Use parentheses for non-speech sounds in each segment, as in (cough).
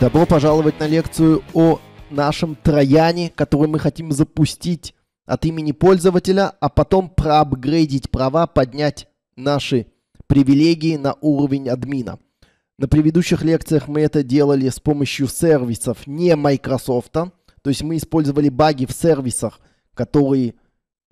Добро пожаловать на лекцию о нашем Трояне, который мы хотим запустить от имени пользователя, а потом проапгрейдить права, поднять наши привилегии на уровень админа. На предыдущих лекциях мы это делали с помощью сервисов не Microsoft. То есть мы использовали баги в сервисах, которые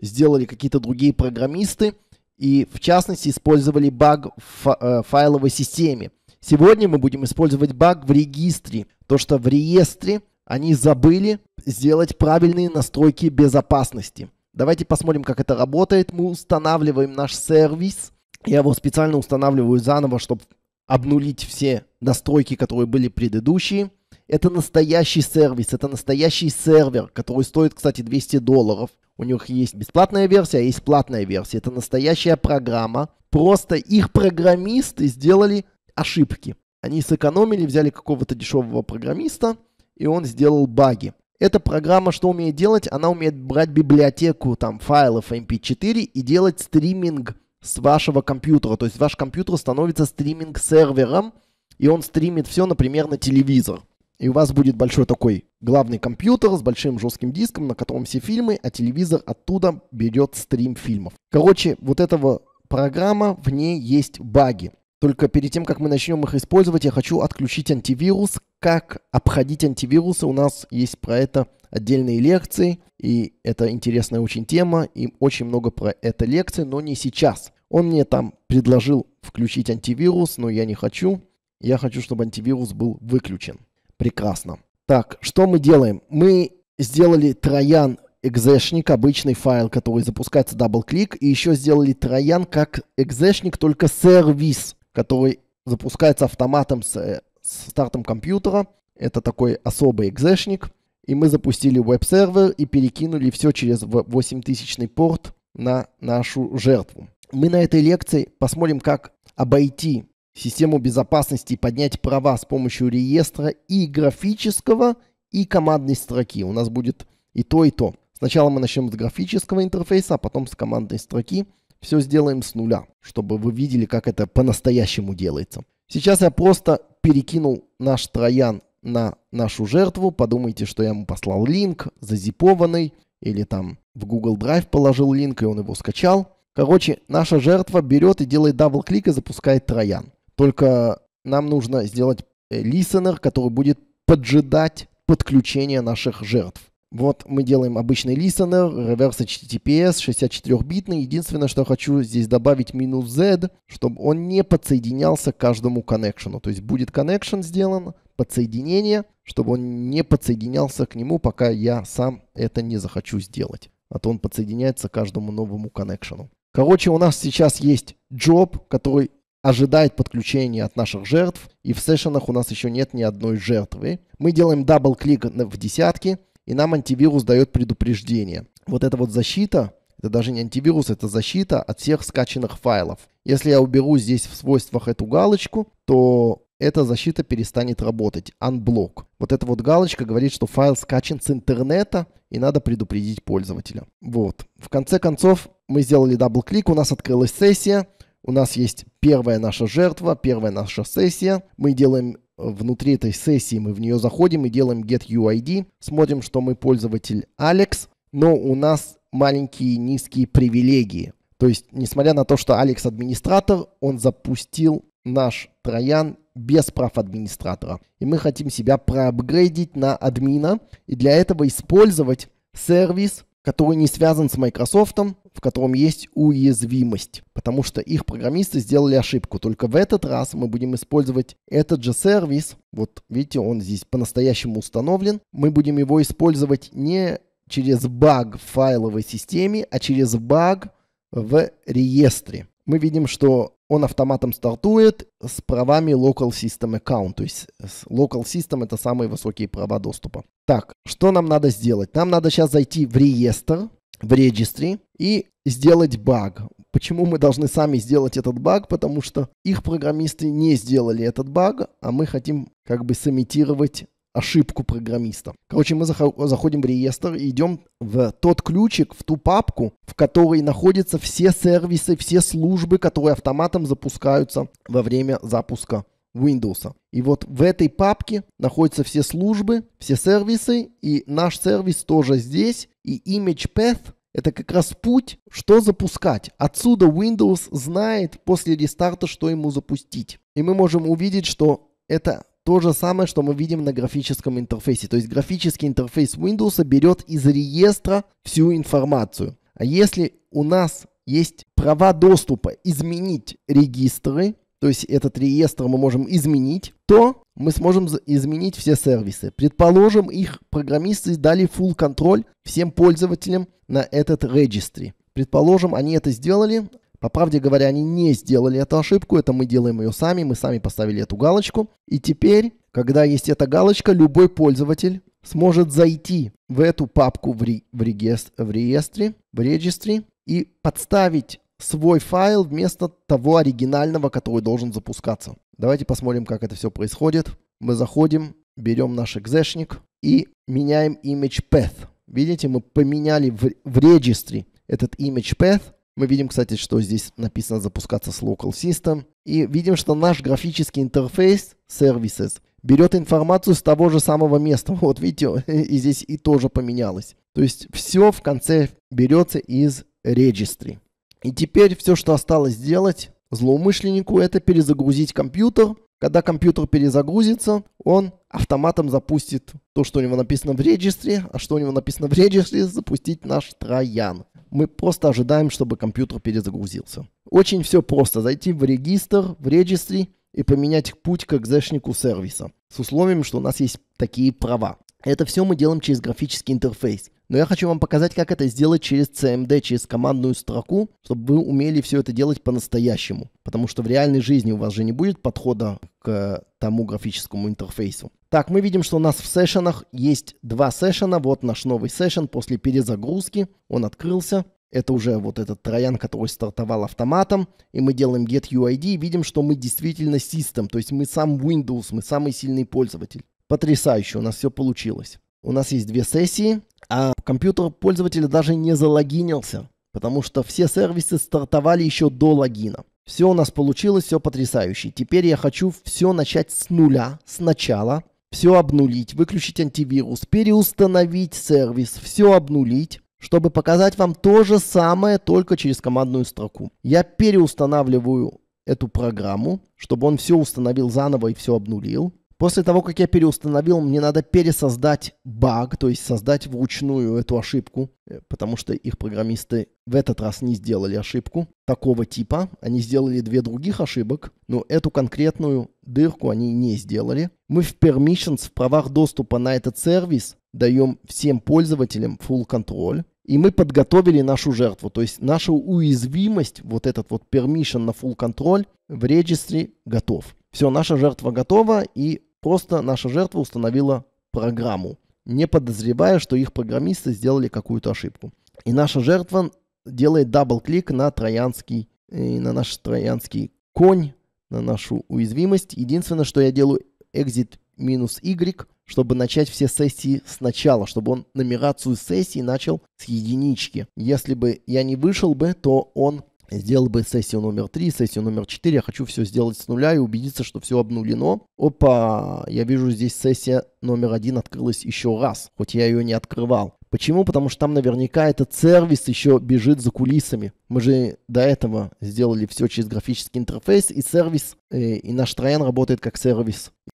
сделали какие-то другие программисты. И в частности использовали баг в э, файловой системе – Сегодня мы будем использовать баг в регистре. То, что в реестре они забыли сделать правильные настройки безопасности. Давайте посмотрим, как это работает. Мы устанавливаем наш сервис. Я его специально устанавливаю заново, чтобы обнулить все настройки, которые были предыдущие. Это настоящий сервис, это настоящий сервер, который стоит, кстати, 200 долларов. У них есть бесплатная версия, а есть платная версия. Это настоящая программа. Просто их программисты сделали ошибки. Они сэкономили, взяли какого-то дешевого программиста, и он сделал баги. Эта программа что умеет делать? Она умеет брать библиотеку там файлов MP4 и делать стриминг с вашего компьютера. То есть ваш компьютер становится стриминг-сервером, и он стримит все, например, на телевизор. И у вас будет большой такой главный компьютер с большим жестким диском, на котором все фильмы, а телевизор оттуда берет стрим фильмов. Короче, вот этого программа, в ней есть баги. Только перед тем, как мы начнем их использовать, я хочу отключить антивирус. Как обходить антивирусы? У нас есть про это отдельные лекции, и это интересная очень тема, и очень много про это лекций, но не сейчас. Он мне там предложил включить антивирус, но я не хочу. Я хочу, чтобы антивирус был выключен. Прекрасно. Так, что мы делаем? Мы сделали троян экзешник, обычный файл, который запускается дабл-клик, и еще сделали троян как экзешник, только сервис который запускается автоматом с, э, с стартом компьютера. Это такой особый экзешник. И мы запустили веб-сервер и перекинули все через 8000 порт на нашу жертву. Мы на этой лекции посмотрим, как обойти систему безопасности и поднять права с помощью реестра и графического, и командной строки. У нас будет и то, и то. Сначала мы начнем с графического интерфейса, а потом с командной строки. Все сделаем с нуля, чтобы вы видели, как это по-настоящему делается. Сейчас я просто перекинул наш троян на нашу жертву. Подумайте, что я ему послал линк, зазипованный, или там в Google Drive положил линк, и он его скачал. Короче, наша жертва берет и делает дабл-клик и запускает троян. Только нам нужно сделать listener, э, который будет поджидать подключение наших жертв. Вот мы делаем обычный listener, reverse HTTPS, 64-битный. Единственное, что я хочу здесь добавить минус Z, чтобы он не подсоединялся к каждому коннекшену. То есть будет connection сделан, подсоединение, чтобы он не подсоединялся к нему, пока я сам это не захочу сделать. А то он подсоединяется к каждому новому коннекшену. Короче, у нас сейчас есть job, который ожидает подключения от наших жертв, и в сессионах у нас еще нет ни одной жертвы. Мы делаем дабл-клик в десятки, и нам антивирус дает предупреждение. Вот эта вот защита, это даже не антивирус, это защита от всех скачанных файлов. Если я уберу здесь в свойствах эту галочку, то эта защита перестанет работать. Unblock. Вот эта вот галочка говорит, что файл скачан с интернета, и надо предупредить пользователя. Вот. В конце концов, мы сделали дабл-клик, у нас открылась сессия, у нас есть первая наша жертва, первая наша сессия. Мы делаем внутри этой сессии мы в нее заходим и делаем get UID, смотрим, что мы пользователь Алекс, но у нас маленькие низкие привилегии. То есть, несмотря на то, что Алекс администратор, он запустил наш троян без прав администратора. И мы хотим себя проапгрейдить на админа, и для этого использовать сервис который не связан с Microsoft, в котором есть уязвимость, потому что их программисты сделали ошибку. Только в этот раз мы будем использовать этот же сервис, вот видите, он здесь по-настоящему установлен, мы будем его использовать не через баг в файловой системе, а через баг в реестре. Мы видим, что он автоматом стартует с правами Local System Account. То есть Local System это самые высокие права доступа. Так, что нам надо сделать? Нам надо сейчас зайти в реестр, в регистри и сделать баг. Почему мы должны сами сделать этот баг? Потому что их программисты не сделали этот баг, а мы хотим как бы сымитировать ошибку программиста. Короче, мы заходим в реестр и идем в тот ключик, в ту папку, в которой находятся все сервисы, все службы, которые автоматом запускаются во время запуска Windows. И вот в этой папке находятся все службы, все сервисы, и наш сервис тоже здесь, и image path это как раз путь, что запускать. Отсюда Windows знает после рестарта, что ему запустить. И мы можем увидеть, что это то же самое, что мы видим на графическом интерфейсе. То есть графический интерфейс Windows берет из реестра всю информацию. А если у нас есть права доступа изменить регистры, то есть этот реестр мы можем изменить, то мы сможем изменить все сервисы. Предположим, их программисты дали full контроль всем пользователям на этот регистри. Предположим, они это сделали, по правде говоря, они не сделали эту ошибку, это мы делаем ее сами, мы сами поставили эту галочку. И теперь, когда есть эта галочка, любой пользователь сможет зайти в эту папку в, ре, в, регистр, в реестре, в регистре и подставить свой файл вместо того оригинального, который должен запускаться. Давайте посмотрим, как это все происходит. Мы заходим, берем наш экзешник и меняем image path. Видите, мы поменяли в, в регистре этот image path – мы видим, кстати, что здесь написано запускаться с local system. И видим, что наш графический интерфейс services берет информацию с того же самого места. (laughs) Вот видите, и здесь и тоже поменялось. То есть все в конце берется из registry. И теперь все, что осталось сделать злоумышленнику, это перезагрузить компьютер когда компьютер перезагрузится, он автоматом запустит то, что у него написано в регистре, а что у него написано в регистре, запустить наш троян. Мы просто ожидаем, чтобы компьютер перезагрузился. Очень все просто. Зайти в регистр, в регистре и поменять путь к экзешнику сервиса. С условием, что у нас есть такие права. Это все мы делаем через графический интерфейс. Но я хочу вам показать, как это сделать через CMD, через командную строку, чтобы вы умели все это делать по-настоящему. Потому что в реальной жизни у вас же не будет подхода к тому графическому интерфейсу. Так, мы видим, что у нас в сессионах есть два сессиона. Вот наш новый сессион после перезагрузки. Он открылся. Это уже вот этот троян, который стартовал автоматом. И мы делаем get UID и видим, что мы действительно system. То есть мы сам Windows, мы самый сильный пользователь. Потрясающе у нас все получилось. У нас есть две сессии, а компьютер пользователя даже не залогинился, потому что все сервисы стартовали еще до логина. Все у нас получилось, все потрясающе. Теперь я хочу все начать с нуля, сначала, все обнулить, выключить антивирус, переустановить сервис, все обнулить, чтобы показать вам то же самое, только через командную строку. Я переустанавливаю эту программу, чтобы он все установил заново и все обнулил. После того, как я переустановил, мне надо пересоздать баг, то есть создать вручную эту ошибку, э, потому что их программисты в этот раз не сделали ошибку такого типа. Они сделали две других ошибок, но эту конкретную дырку они не сделали. Мы в permissions, в правах доступа на этот сервис даем всем пользователям full control, И мы подготовили нашу жертву. То есть нашу уязвимость, вот этот вот permission на full control в регистре готов. Все, наша жертва готова, и Просто наша жертва установила программу, не подозревая, что их программисты сделали какую-то ошибку. И наша жертва делает дабл-клик на троянский, э, на наш троянский конь, на нашу уязвимость. Единственное, что я делаю exit минус y, чтобы начать все сессии сначала, чтобы он нумерацию сессий начал с единички. Если бы я не вышел бы, то он сделал бы сессию номер 3, сессию номер 4, я хочу все сделать с нуля и убедиться, что все обнулено. Опа, я вижу здесь сессия номер 1 открылась еще раз, хоть я ее не открывал. Почему? Потому что там наверняка этот сервис еще бежит за кулисами. Мы же до этого сделали все через графический интерфейс, и сервис, э, и, наш троян работает как сервис.